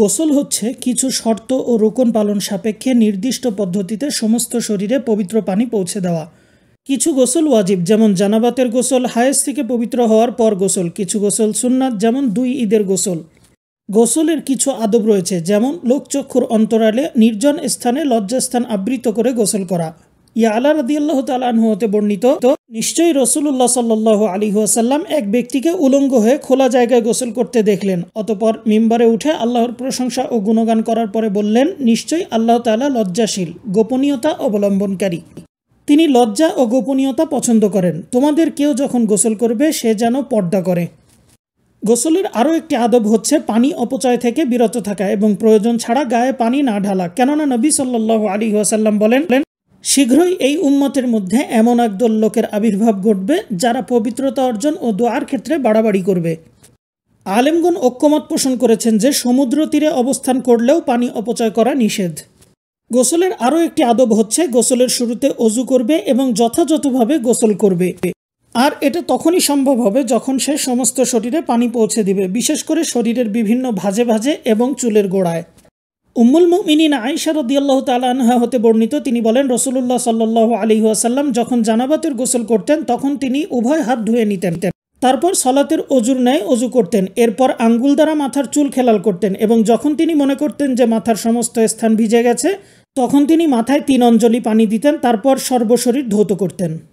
গোসল হচ্ছে কিছু শর্ত ও রোকন পালন সাপেক্ষে নির্দিষ্ট পদ্ধতিতে সমস্ত শরীরে পবিত্র পানি পৌঁছে দেওয়া কিছু গোসল ওয়াজিব যেমন জানাবাতের গোসল হায়েস থেকে পবিত্র হওয়ার পর গোসল কিছু গোসল সুন্নাত যেমন দুই ঈদের গোসল গোসলের কিছু আদব রয়েছে যেমন লোকচক্ষুর অন্তরালে নির্জন স্থানে লজ্জাস্থান আবৃত করে গোসল করা ইয়া আলা রদিয়াল্লাহ হতে বর্ণিত তো নিশ্চয়ই রসুল্লাহ সাল্লাহ আলী ওয়াসাল্লাম এক ব্যক্তিকে উলঙ্গ হয়ে খোলা জায়গায় গোসল করতে দেখলেন অতপর মিম্বারে উঠে আল্লাহর প্রশংসা ও গুণগান করার পরে বললেন নিশ্চয়ই আল্লাহ তালা লজ্জাশীল গোপনীয়তা অবলম্বনকারী তিনি লজ্জা ও গোপনীয়তা পছন্দ করেন তোমাদের কেউ যখন গোসল করবে সে যেন পর্দা করে গোসলের আরও একটি আদব হচ্ছে পানি অপচয় থেকে বিরত থাকা এবং প্রয়োজন ছাড়া গায়ে পানি না ঢালা কেননা নবী সাল্লাহ আলী ওয়াসাল্লাম বলেন শীঘ্রই এই উম্মতের মধ্যে এমন একদল লোকের আবির্ভাব ঘটবে যারা পবিত্রতা অর্জন ও দোয়ার ক্ষেত্রে বাড়াবাড়ি করবে আলেমগণ ঐক্যমত পোষণ করেছেন যে সমুদ্র তীরে অবস্থান করলেও পানি অপচয় করা নিষেধ গোসলের আরও একটি আদব হচ্ছে গোসলের শুরুতে অজু করবে এবং যথাযথভাবে গোসল করবে আর এটা তখনই সম্ভব হবে যখন সে সমস্ত শরীরে পানি পৌঁছে দিবে বিশেষ করে শরীরের বিভিন্ন ভাজে ভাজে এবং চুলের গোড়ায় উম্মুল মিনিন আয়সা রদিয়াল্লাহ তালানহা হতে বর্ণিত তিনি বলেন রসুল্লাহ সাল্লাহ আলী আসাল্লাম যখন জানাবাতের গোসল করতেন তখন তিনি উভয় হাত ধুয়ে নিতেন তারপর সলাতের অজুর ন্যায় অজু করতেন এরপর আঙ্গুল দ্বারা মাথার চুল খেলাল করতেন এবং যখন তিনি মনে করতেন যে মাথার সমস্ত স্থান ভিজে গেছে তখন তিনি মাথায় তিন অঞ্জলি পানি দিতেন তারপর সর্বশরীর ধৌত করতেন